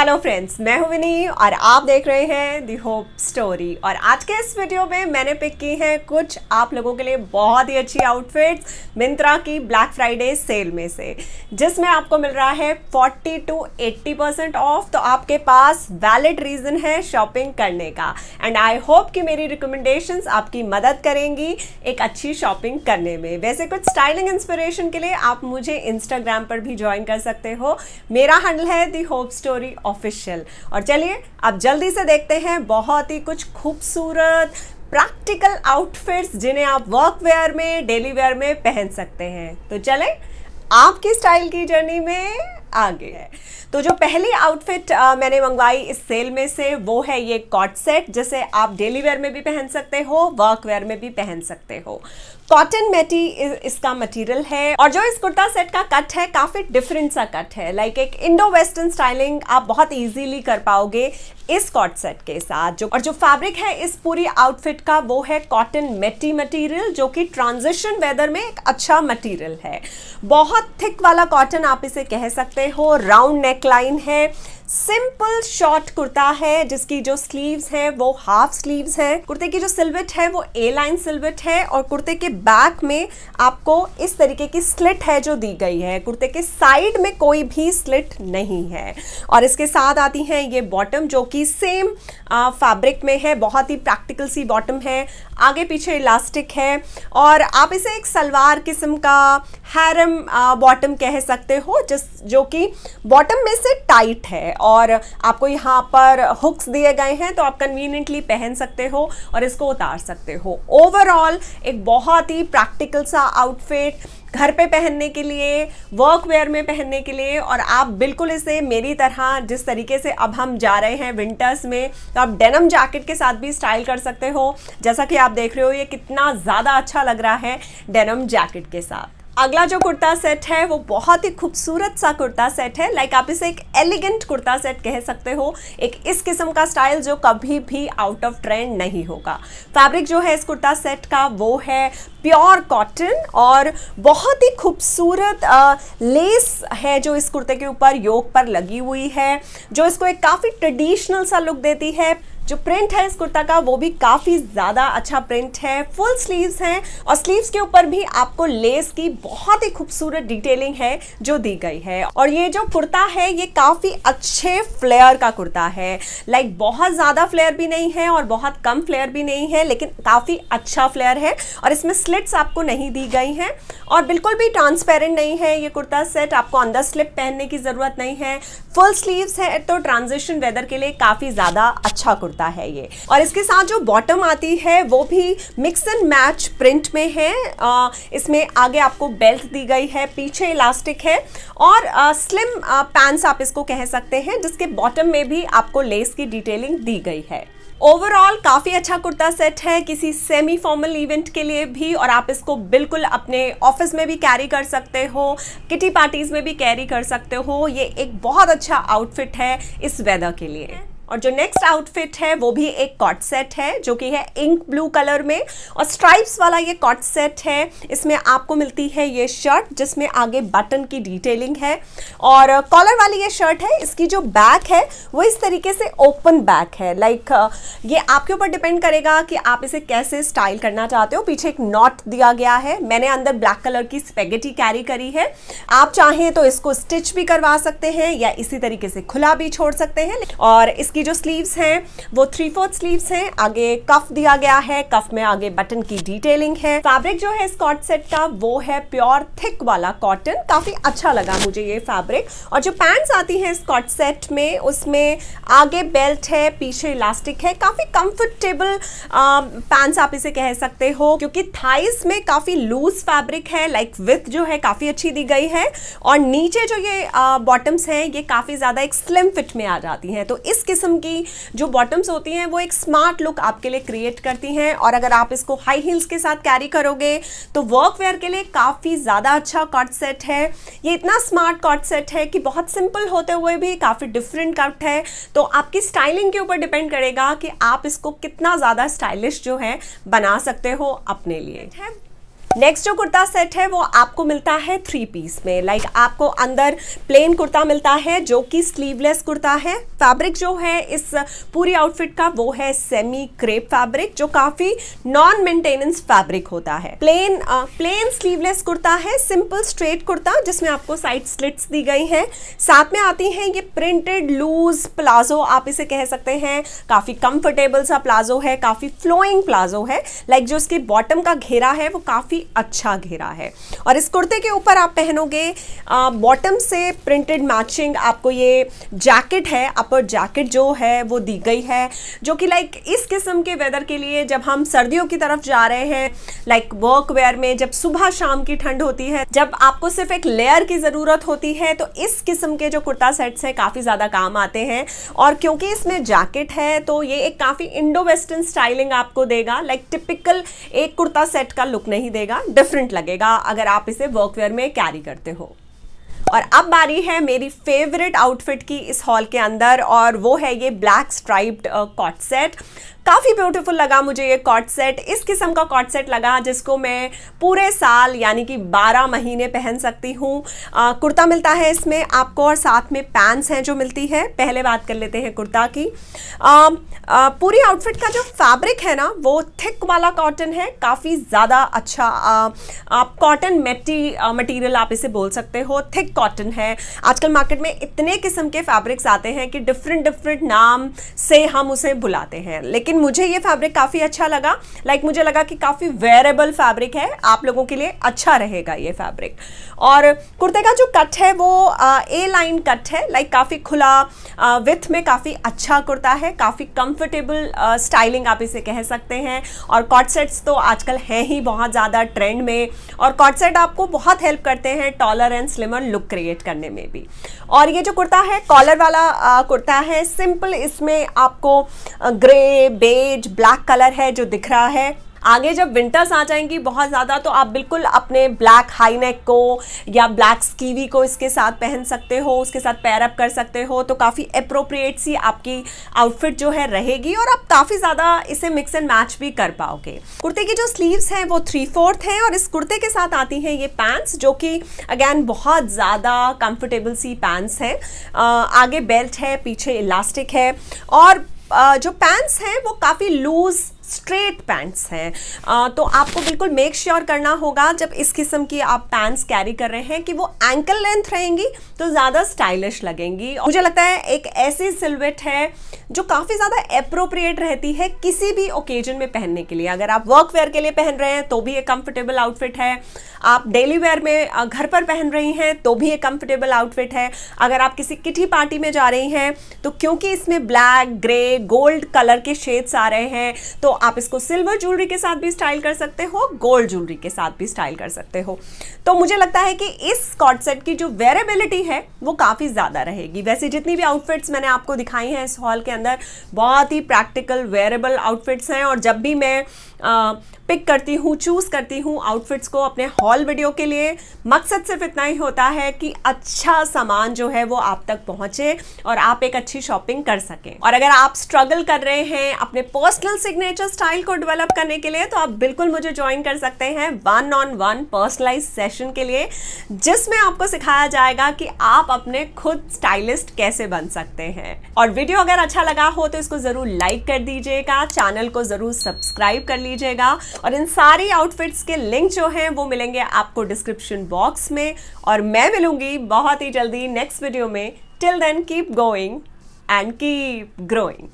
hello friends मैं हूं विनी और आप देख रहे हैं दी होप स्टोरी और आज के इस वीडियो में मैंने पिक की है कुछ आप लोगों के लिए बहुत ही अच्छी आउटफिट्स मिंत्रा की ब्लैक फ्राइडे सेल में से जिसमें आपको मिल रहा है 40 टू 80 परसेंट ऑफ तो आपके पास वैलिड रीज़न है शॉपिंग करने का एंड आई होप कि मेरी रिकमेंडेशंस आपकी मदद करेंगी एक अच्छी शॉपिंग करने में वैसे कुछ स्टाइलिंग इंस्पिरेशन के लिए आप मुझे इंस्टाग्राम पर भी ज्वाइन कर सकते हो मेरा हैंडल है दी होप स्टोरी ऑफिशियल और चलिए आप जल्दी से देखते हैं बहुत ही कुछ खूबसूरत प्रैक्टिकल आउटफिट्स जिन्हें आप वर्क वेयर में डेली वेयर में पहन सकते हैं तो चलें आपकी स्टाइल की जर्नी में आगे है तो जो पहली आउटफिट मैंने मंगवाई इस सेल में से वो है ये कॉट सेट जिसे आप डेली वेयर में भी पहन सकते हो वर्क वेयर में भी पहन सकते हो कॉटन मेटी इस, इसका मटेरियल है और जो इस कुर्ता सेट का कट है काफी डिफरेंट सा कट है लाइक like एक इंडो वेस्टर्न स्टाइलिंग आप बहुत इजीली कर पाओगे इस कॉट सेट के साथ जो और जो फैब्रिक है इस पूरी आउटफिट का वो है कॉटन मेटी मटेरियल जो कि ट्रांजिशन वेदर में एक अच्छा मटेरियल है बहुत थिक वाला कॉटन आप इसे कह सकते हो राउंड नेक नेकलाइन है सिंपल शॉर्ट कुर्ता है जिसकी जो स्लीव्स हैं वो हाफ स्लीव्स हैं कुर्ते की जो सिल्वेट है वो ए लाइन सिल्वेट है और कुर्ते के बैक में आपको इस तरीके की स्लिट है जो दी गई है कुर्ते के साइड में कोई भी स्लिट नहीं है और इसके साथ आती हैं ये बॉटम जो कि सेम फैब्रिक में है बहुत ही प्रैक्टिकल सी बॉटम है आगे पीछे इलास्टिक है और आप इसे एक सलवार किस्म का हैरम बॉटम कह सकते हो जिस जो कि बॉटम थोड़े से टाइट है और आपको यहाँ पर हुक्स दिए गए हैं तो आप कन्वीनियंटली पहन सकते हो और इसको उतार सकते हो ओवरऑल एक बहुत ही प्रैक्टिकल सा आउटफिट घर पे पहनने के लिए वर्क वेयर में पहनने के लिए और आप बिल्कुल इसे मेरी तरह जिस तरीके से अब हम जा रहे हैं विंटर्स में तो आप डेनम जैकेट के साथ भी स्टाइल कर सकते हो जैसा कि आप देख रहे हो ये कितना ज़्यादा अच्छा लग रहा है डेनम जैकेट के साथ अगला जो कुर्ता सेट है वो बहुत ही खूबसूरत सा कुर्ता सेट है लाइक आप इसे एक एलिगेंट कुर्ता सेट कह सकते हो एक इस किस्म का स्टाइल जो कभी भी आउट ऑफ ट्रेंड नहीं होगा फैब्रिक जो है इस कुर्ता सेट का वो है प्योर कॉटन और बहुत ही खूबसूरत लेस है जो इस कुर्ते के ऊपर योग पर लगी हुई है जो इसको एक काफ़ी ट्रेडिशनल सा लुक देती है जो प्रिंट है इस कुर्ता का वो भी काफ़ी ज़्यादा अच्छा प्रिंट है फुल स्लीव्स हैं और स्लीव्स के ऊपर भी आपको लेस की बहुत ही खूबसूरत डिटेलिंग है जो दी गई है और ये जो कुर्ता है ये काफ़ी अच्छे फ्लेयर का कुर्ता है लाइक बहुत ज़्यादा फ्लेयर भी नहीं है और बहुत कम फ्लेयर भी नहीं है लेकिन काफ़ी अच्छा फ्लेयर है और इसमें स्लिट्स आपको नहीं दी गई हैं और बिल्कुल भी ट्रांसपेरेंट नहीं है ये कुर्ता सेट आपको अंदर स्लिप पहनने की ज़रूरत नहीं है फुल स्लीव्स है तो ट्रांजिशन वेदर के लिए काफ़ी ज़्यादा अच्छा कुर्ता है ये और इसके साथ जो बॉटम आती है वो भी मिक्स एंड मैच प्रिंट में है आ, इसमें आगे आपको बेल्ट दी गई है पीछे इलास्टिक है और आ, स्लिम पैंट्स आप इसको कह सकते हैं जिसके बॉटम में भी आपको लेस की डिटेलिंग दी गई है ओवरऑल काफ़ी अच्छा कुर्ता सेट है किसी सेमी फॉर्मल इवेंट के लिए भी और आप इसको बिल्कुल अपने ऑफिस में भी कैरी कर सकते हो किटी पार्टीज़ में भी कैरी कर सकते हो ये एक बहुत अच्छा आउटफिट है इस वेदर के लिए और जो नेक्स्ट आउटफिट है वो भी एक कॉट सेट है जो कि है इंक ब्लू कलर में और स्ट्राइप्स वाला ये कॉट सेट है इसमें आपको मिलती है ये शर्ट जिसमें आगे बटन की डिटेलिंग है और कॉलर uh, वाली ये शर्ट है इसकी जो बैक है वो इस तरीके से ओपन बैक है लाइक uh, ये आपके ऊपर डिपेंड करेगा कि आप इसे कैसे स्टाइल करना चाहते हो पीछे एक नॉट दिया गया है मैंने अंदर ब्लैक कलर की स्पेगेटी कैरी करी है आप चाहें तो इसको स्टिच भी करवा सकते हैं या इसी तरीके से खुला भी छोड़ सकते हैं और इसकी इसकी जो स्लीव्स हैं वो थ्री फोर्थ स्लीव्स हैं आगे कफ दिया गया है कफ में आगे बटन की डिटेलिंग है फैब्रिक जो है इस कॉट सेट का वो है प्योर थिक वाला कॉटन काफी अच्छा लगा मुझे ये फैब्रिक और जो पैंट्स आती हैं इस कॉट सेट में उसमें आगे बेल्ट है पीछे इलास्टिक है काफी कंफर्टेबल पैंट्स आप इसे कह सकते हो क्योंकि थाइस में काफी लूज फैब्रिक है लाइक विथ जो है काफी अच्छी दी गई है और नीचे जो ये बॉटम्स हैं ये काफी ज्यादा एक स्लिम फिट में आ जाती हैं तो इस किस्म किस्म की जो बॉटम्स होती हैं वो एक स्मार्ट लुक आपके लिए क्रिएट करती हैं और अगर आप इसको हाई हील्स के साथ कैरी करोगे तो वर्कवेयर के लिए काफ़ी ज़्यादा अच्छा कॉट सेट है ये इतना स्मार्ट कॉट सेट है कि बहुत सिंपल होते हुए भी काफ़ी डिफरेंट कट है तो आपकी स्टाइलिंग के ऊपर डिपेंड करेगा कि आप इसको कितना ज़्यादा स्टाइलिश जो है बना सकते हो अपने लिए है नेक्स्ट जो कुर्ता सेट है वो आपको मिलता है थ्री पीस में लाइक like आपको अंदर प्लेन कुर्ता मिलता है जो कि स्लीवलेस कुर्ता है फैब्रिक जो है इस पूरी आउटफिट का वो है सेमी क्रेप फैब्रिक जो काफ़ी नॉन मेंटेनेंस फैब्रिक होता है प्लेन प्लेन स्लीवलेस कुर्ता है सिंपल स्ट्रेट कुर्ता जिसमें आपको साइड स्लिट्स दी गई हैं साथ में आती हैं ये प्रिंटेड लूज प्लाजो आप इसे कह सकते हैं काफ़ी कंफर्टेबल सा प्लाजो है काफ़ी फ्लोइंग प्लाजो है लाइक like जो इसके बॉटम का घेरा है वो काफ़ी काफ़ी अच्छा घेरा है और इस कुर्ते के ऊपर आप पहनोगे बॉटम से प्रिंटेड मैचिंग आपको ये जैकेट है अपर जैकेट जो है वो दी गई है जो कि लाइक इस किस्म के वेदर के लिए जब हम सर्दियों की तरफ जा रहे हैं लाइक वर्क वेयर में जब सुबह शाम की ठंड होती है जब आपको सिर्फ एक लेयर की ज़रूरत होती है तो इस किस्म के जो कुर्ता सेट्स हैं काफ़ी ज़्यादा काम आते हैं और क्योंकि इसमें जैकेट है तो ये एक काफ़ी इंडो वेस्टर्न स्टाइलिंग आपको देगा लाइक टिपिकल एक कुर्ता सेट का लुक नहीं देगा लगेगा डिफरेंट लगेगा अगर आप इसे वर्कवेयर में कैरी करते हो और अब बारी है मेरी फेवरेट आउटफिट की इस हॉल के अंदर और वो है ये ब्लैक स्ट्राइप्ड कॉट सेट काफ़ी ब्यूटीफुल लगा मुझे ये कॉट सेट इस किस्म का कॉट सेट लगा जिसको मैं पूरे साल यानी कि 12 महीने पहन सकती हूँ कुर्ता मिलता है इसमें आपको और साथ में पैंट्स हैं जो मिलती है पहले बात कर लेते हैं कुर्ता की आ, आ, पूरी आउटफिट का जो फैब्रिक है ना वो थिक वाला कॉटन है काफ़ी ज़्यादा अच्छा आ, आप कॉटन मेटी मटीरियल आप इसे बोल सकते हो थिक कॉटन है आजकल मार्केट में इतने किस्म के फैब्रिक्स आते हैं कि डिफरेंट डिफरेंट नाम से हम उसे बुलाते हैं लेकिन लेकिन मुझे ये फैब्रिक काफ़ी अच्छा लगा लाइक like मुझे लगा कि काफ़ी वेरेबल फैब्रिक है आप लोगों के लिए अच्छा रहेगा ये फैब्रिक और कुर्ते का जो कट है वो ए लाइन कट है लाइक like काफ़ी खुला विथ में काफ़ी अच्छा कुर्ता है काफ़ी कंफर्टेबल स्टाइलिंग आप इसे कह सकते हैं और कॉटसेट्स तो आजकल हैं ही बहुत ज़्यादा ट्रेंड में और कॉटसेट आपको बहुत हेल्प करते हैं taller and slimmer look create करने में भी और ये जो कुर्ता है कॉलर वाला आ, कुर्ता है सिंपल इसमें आपको ग्रे बेज ब्लैक कलर है जो दिख रहा है आगे जब विंटर्स आ जाएंगी बहुत ज़्यादा तो आप बिल्कुल अपने ब्लैक हाई नेक को या ब्लैक स्कीवी को इसके साथ पहन सकते हो उसके साथ पैर अप कर सकते हो तो काफ़ी अप्रोप्रिएट सी आपकी आउटफिट जो है रहेगी और आप काफ़ी ज़्यादा इसे मिक्स एंड मैच भी कर पाओगे कुर्ते की जो स्लीव्स हैं वो थ्री फोर्थ हैं और इस कुर्ते के साथ आती हैं ये पैंट्स जो कि अगैन बहुत ज़्यादा कम्फर्टेबल सी पैंट्स हैं आगे बेल्ट है पीछे इलास्टिक है और जो पैंट्स हैं वो काफ़ी लूज़ स्ट्रेट पैंट्स हैं तो आपको बिल्कुल मेक श्योर sure करना होगा जब इस किस्म की आप पैंट्स कैरी कर रहे हैं कि वो एंकल लेंथ रहेंगी तो ज़्यादा स्टाइलिश लगेंगी मुझे लगता है एक ऐसी सिलवेट है जो काफ़ी ज़्यादा अप्रोप्रिएट रहती है किसी भी ओकेजन में पहनने के लिए अगर आप वर्क वेयर के लिए पहन रहे हैं तो भी एक कंफर्टेबल आउटफिट है आप डेली वेयर में घर पर पहन रही हैं तो भी एक कंफर्टेबल आउटफिट है अगर आप किसी किटी पार्टी में जा रही हैं तो क्योंकि इसमें ब्लैक ग्रे गोल्ड कलर के शेड्स आ रहे हैं तो आप इसको सिल्वर ज्वेलरी के साथ भी स्टाइल कर सकते हो गोल्ड ज्वेलरी के साथ भी स्टाइल कर सकते हो तो मुझे लगता है कि इस कॉट सेट की जो वेरेबिलिटी है वो काफ़ी ज़्यादा रहेगी वैसे जितनी भी आउटफिट्स मैंने आपको दिखाई हैं इस हॉल के अंदर बहुत ही प्रैक्टिकल वेरेबल आउटफिट्स हैं और जब भी मैं पिक करती हूँ चूज करती हूँ आउटफिट्स को अपने हॉल वीडियो के लिए मकसद सिर्फ इतना ही होता है कि अच्छा सामान जो है वो आप तक पहुंचे और आप एक अच्छी शॉपिंग कर सकें और अगर आप स्ट्रगल कर रहे हैं अपने पर्सनल सिग्नेचर स्टाइल को डेवलप करने के लिए तो आप बिल्कुल मुझे ज्वाइन कर सकते हैं one on one personalise session के लिए जिसमें आपको सिखाया जाएगा कि आप अपने खुद स्टाइलिस्ट कैसे बन सकते हैं और वीडियो अगर अच्छा लगा हो तो इसको जरूर लाइक कर दीजिएगा चैनल को जरूर सब्सक्राइब कर लीजिएगा और इन सारी आउटफिट्स के लिंक जो हैं वो मिलेंगे आपको डिस्क्रिप्शन बॉक्स में और मैं मिलूंगी बहुत ही जल्दी नेक्स्ट वीडियो में till then keep going and keep growing